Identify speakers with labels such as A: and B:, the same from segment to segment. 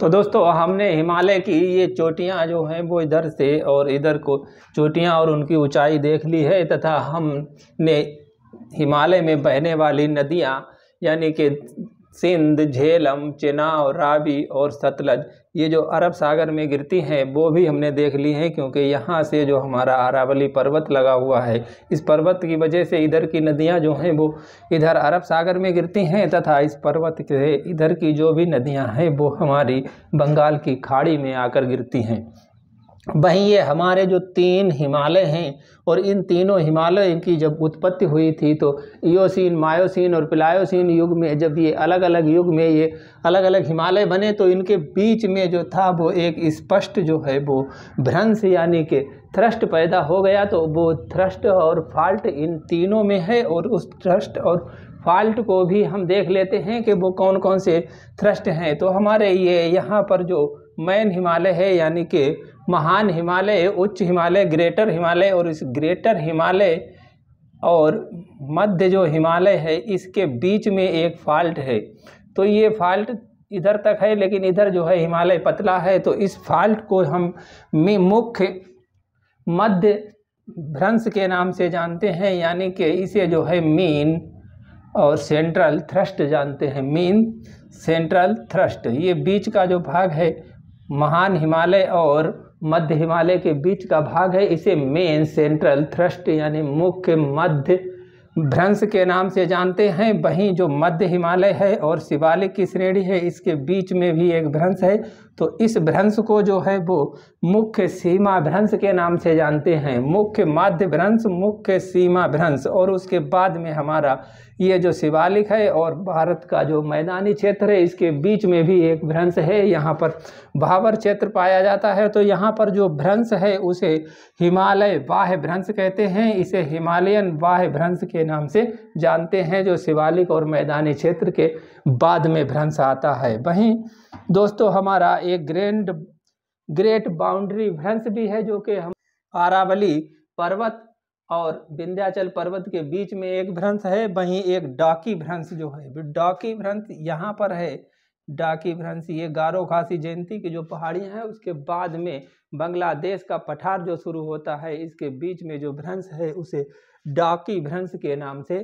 A: तो दोस्तों हमने हिमालय की ये चोटियाँ जो हैं वो इधर से और इधर को चोटियाँ और उनकी ऊंचाई देख ली है तथा हमने हिमालय में बहने वाली नदियाँ यानी कि सिंध झेलम चिनाव रावी और सतलज ये जो अरब सागर में गिरती हैं वो भी हमने देख ली हैं क्योंकि यहाँ से जो हमारा अरावली पर्वत लगा हुआ है इस पर्वत की वजह से इधर की नदियाँ जो हैं वो इधर अरब सागर में गिरती हैं तथा इस पर्वत के इधर की जो भी नदियाँ हैं वो हमारी बंगाल की खाड़ी में आकर गिरती हैं वहीं ये हमारे जो तीन हिमालय हैं और इन तीनों हिमालय की जब उत्पत्ति हुई थी तो ईओसीन मायोसिन और प्लायोसिन युग में जब ये अलग अलग युग में ये अलग अलग हिमालय बने तो इनके बीच में जो था वो एक स्पष्ट जो है वो भ्रंश यानी कि थ्रस्ट पैदा हो गया तो वो थ्रस्ट और फाल्ट इन तीनों में है और उस थ्रस्ट और फॉल्ट को भी हम देख लेते हैं कि वो कौन कौन से थ्रस्ट हैं तो हमारे ये यहाँ पर जो मैन हिमालय है यानी कि महान हिमालय उच्च हिमालय ग्रेटर हिमालय और इस ग्रेटर हिमालय और मध्य जो हिमालय है इसके बीच में एक फाल्ट है तो ये फाल्ट इधर तक है लेकिन इधर जो है हिमालय पतला है तो इस फाल्ट को हम मुख्य मध्य भ्रंश के नाम से जानते हैं यानी कि इसे जो है मीन और सेंट्रल थ्रस्ट जानते हैं मीन सेंट्रल थ्रस्ट ये बीच का जो भाग है महान हिमालय और मध्य हिमालय के बीच का भाग है इसे मेन सेंट्रल थ्रस्ट यानी मुख्य मध्य भ्रंश के नाम से जानते हैं वहीं जो मध्य हिमालय है और शिवालिक की श्रेणी है इसके बीच में भी एक भ्रंश है तो इस भ्रंश को जो है वो मुख्य सीमा भ्रंश के नाम से जानते हैं मुख्य माध्य भ्रंश मुख्य सीमा भ्रंश और उसके बाद में हमारा ये जो शिवालिक है और भारत का जो मैदानी क्षेत्र है इसके बीच में भी एक भ्रंश है यहाँ पर भावर क्षेत्र पाया जाता है तो यहाँ पर जो भ्रंश है उसे हिमालय बाह्य भ्रंश कहते हैं इसे हिमालयन बाह्य भ्रंश के नाम से जानते हैं जो शिवालिक और मैदानी क्षेत्र के बाद में भ्रंश आता है वहीं दोस्तों हमारा एक ग्रैंड ग्रेट बाउंड्री भ्रंश भी है जो कि हम आरावली पर्वत और विंध्याचल पर्वत के बीच में एक भ्रंश है वहीं एक डाकी भ्रंश जो है डाकी भ्रंश यहाँ पर है डाकी भ्रंश ये गारो खासी जयंती की जो पहाड़ियाँ हैं उसके बाद में बांग्लादेश का पठार जो शुरू होता है इसके बीच में जो भ्रंश है उसे डाकी भ्रंश के नाम से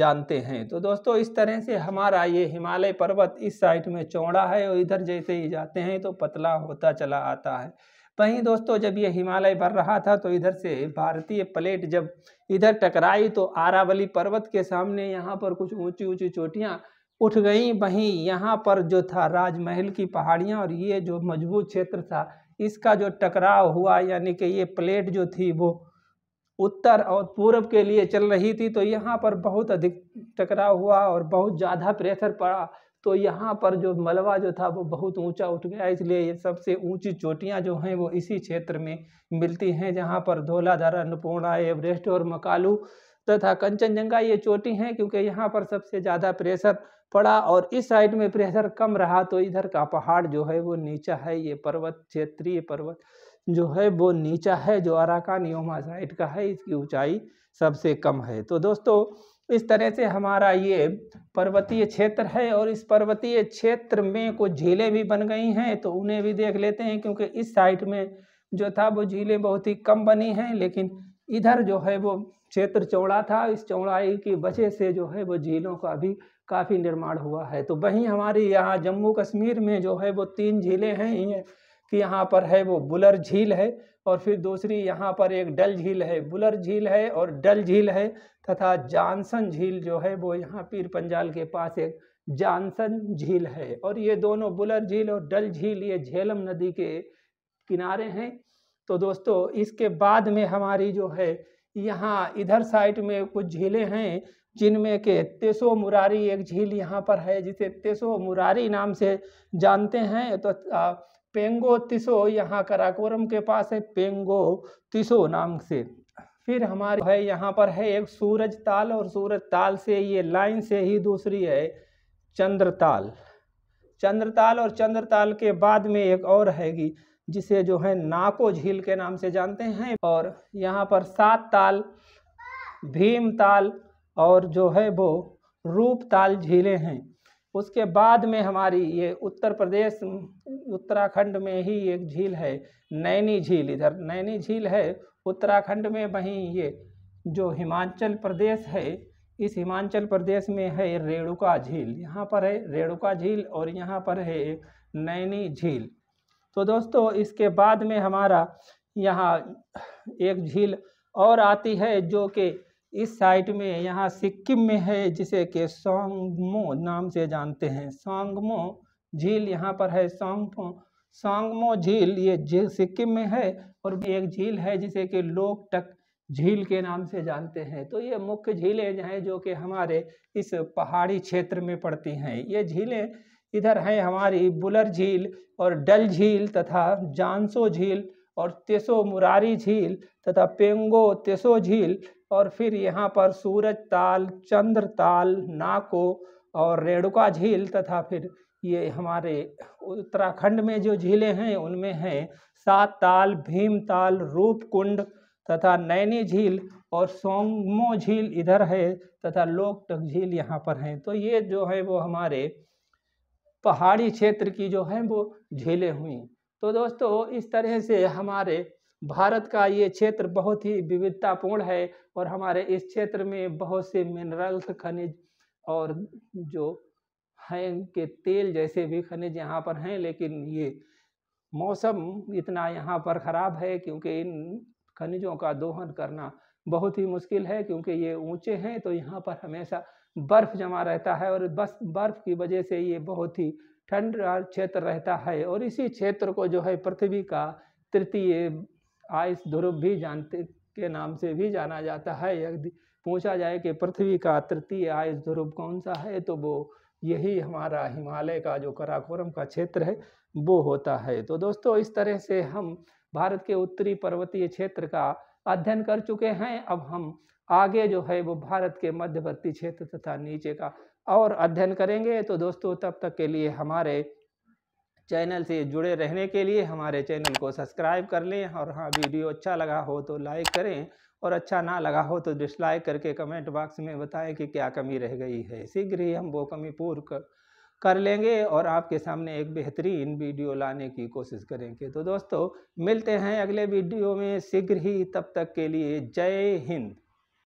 A: जानते हैं तो दोस्तों इस तरह से हमारा ये हिमालय पर्वत इस साइड में चौड़ा है और इधर जैसे ही जाते हैं तो पतला होता चला आता है वहीं दोस्तों जब ये हिमालय बढ़ रहा था तो इधर से भारतीय प्लेट जब इधर टकराई तो आरावली पर्वत के सामने यहाँ पर कुछ ऊंची ऊंची चोटियाँ उठ गई वहीं यहाँ पर जो था राजमहल की पहाड़ियाँ और ये जो मजबूत क्षेत्र था इसका जो टकराव हुआ यानी कि ये प्लेट जो थी वो उत्तर और पूर्व के लिए चल रही थी तो यहाँ पर बहुत अधिक टकराव हुआ और बहुत ज़्यादा प्रेशर पड़ा तो यहाँ पर जो मलबा जो था वो बहुत ऊंचा उठ गया इसलिए ये सबसे ऊंची चोटियाँ जो हैं वो इसी क्षेत्र में मिलती हैं जहाँ पर धौलाधारा अन्नपूर्णा एवरेस्ट और मकालू तथा कंचनजंगा ये चोटी हैं क्योंकि यहाँ पर सबसे ज़्यादा प्रेशर पड़ा और इस साइड में प्रेशर कम रहा तो इधर का पहाड़ जो है वो नीचा है ये पर्वत क्षेत्रीय पर्वत जो है वो नीचा है जो अराकान योमासाइट का है इसकी ऊंचाई सबसे कम है तो दोस्तों इस तरह से हमारा ये पर्वतीय क्षेत्र है और इस पर्वतीय क्षेत्र में कुछ झीलें भी बन गई हैं तो उन्हें भी देख लेते हैं क्योंकि इस साइड में जो था वो झीलें बहुत ही कम बनी हैं लेकिन इधर जो है वो क्षेत्र चौड़ा था इस चौड़ाई की वजह से जो है वो झीलों का भी काफ़ी निर्माण हुआ है तो वहीं हमारे यहाँ जम्मू कश्मीर में जो है वो तीन झीलें हैं कि यहाँ पर है वो बुलर झील है और फिर दूसरी यहाँ पर एक डल झील है बुलर झील है और डल झील है तथा जानसन झील जो है वो यहाँ पीर पंजाल के पास एक जानसन झील है और ये दोनों बुलर झील और डल झील ये झेलम नदी के किनारे हैं तो दोस्तों इसके बाद में हमारी जो है यहाँ इधर साइड में कुछ झीलें हैं जिनमें के तेसो मुरारी एक झील यहाँ पर है जिसे तेसो मुरारी नाम से जानते हैं तो पेंगो तिसो यहाँ कराकोरम के पास है पेंगो तिसो नाम से फिर हमारे है यहाँ पर है एक सूरज ताल और सूरज ताल से ये लाइन से ही दूसरी है चंद्रताल चंद्रताल और चंद्रताल के बाद में एक और हैगी जिसे जो है नाको झील के नाम से जानते हैं और यहाँ पर सात ताल भीम ताल और जो है वो रूप ताल झीलें हैं उसके बाद में हमारी ये उत्तर प्रदेश उत्तराखंड में ही एक झील है नैनी झील इधर नैनी झील है उत्तराखंड में वहीं ये जो हिमाचल प्रदेश है इस हिमाचल प्रदेश में है रेणुका झील यहाँ पर है रेणुका झील और यहाँ पर है नैनी झील तो दोस्तों इसके बाद में हमारा यहाँ एक झील और आती है जो कि इस साइड में यहाँ सिक्किम में है जिसे के सोंगमो नाम से जानते हैं सोंगमो झील यहाँ पर है सोंगमो सोंगमो झील ये सिक्किम में है और एक झील है जिसे कि लोकटक झील के नाम से जानते हैं तो ये मुख्य झीलें हैं जो कि हमारे इस पहाड़ी क्षेत्र में पड़ती हैं ये झीलें इधर हैं हमारी बुलर झील और डल झील तथा जानसो झील और तेसो मुरारी झील तथा पेंगो तेसो झील और फिर यहाँ पर सूरज ताल चंद्र ताल नाको और रेणुका झील तथा फिर ये हमारे उत्तराखंड में जो झीलें हैं उनमें हैं सात ताल भीम ताल रूपकुंड तथा नैनी झील और सोंगमो झील इधर है तथा लोकटक झील यहाँ पर हैं तो ये जो है वो हमारे पहाड़ी क्षेत्र की जो है वो झीलें हुई तो दोस्तों इस तरह से हमारे भारत का ये क्षेत्र बहुत ही विविधतापूर्ण है और हमारे इस क्षेत्र में बहुत से मिनरल्स खनिज और जो हैं के तेल जैसे भी खनिज यहाँ पर हैं लेकिन ये मौसम इतना यहाँ पर ख़राब है क्योंकि इन खनिजों का दोहन करना बहुत ही मुश्किल है क्योंकि ये ऊंचे हैं तो यहाँ पर हमेशा बर्फ़ जमा रहता है और बस बर्फ़ की वजह से ये बहुत ही ठंड क्षेत्र रहता है और इसी क्षेत्र को जो है पृथ्वी का तृतीय आइस ध्रुव भी जानते के नाम से भी जाना जाता है यदि पूछा जाए कि पृथ्वी का तृतीय आयुष ध्रुव कौन सा है तो वो यही हमारा हिमालय का जो कराकोरम का क्षेत्र है वो होता है तो दोस्तों इस तरह से हम भारत के उत्तरी पर्वतीय क्षेत्र का अध्ययन कर चुके हैं अब हम आगे जो है वो भारत के मध्यवर्ती क्षेत्र तथा नीचे का और अध्ययन करेंगे तो दोस्तों तब तक के लिए हमारे चैनल से जुड़े रहने के लिए हमारे चैनल को सब्सक्राइब कर लें और हाँ वीडियो अच्छा लगा हो तो लाइक करें और अच्छा ना लगा हो तो डिसलाइक करके कमेंट बॉक्स में बताएं कि क्या कमी रह गई है शीघ्र ही हम वो कमी पूर्ण कर कर लेंगे और आपके सामने एक बेहतरीन वीडियो लाने की कोशिश करेंगे तो दोस्तों मिलते हैं अगले वीडियो में शीघ्र ही तब तक के लिए जय हिंद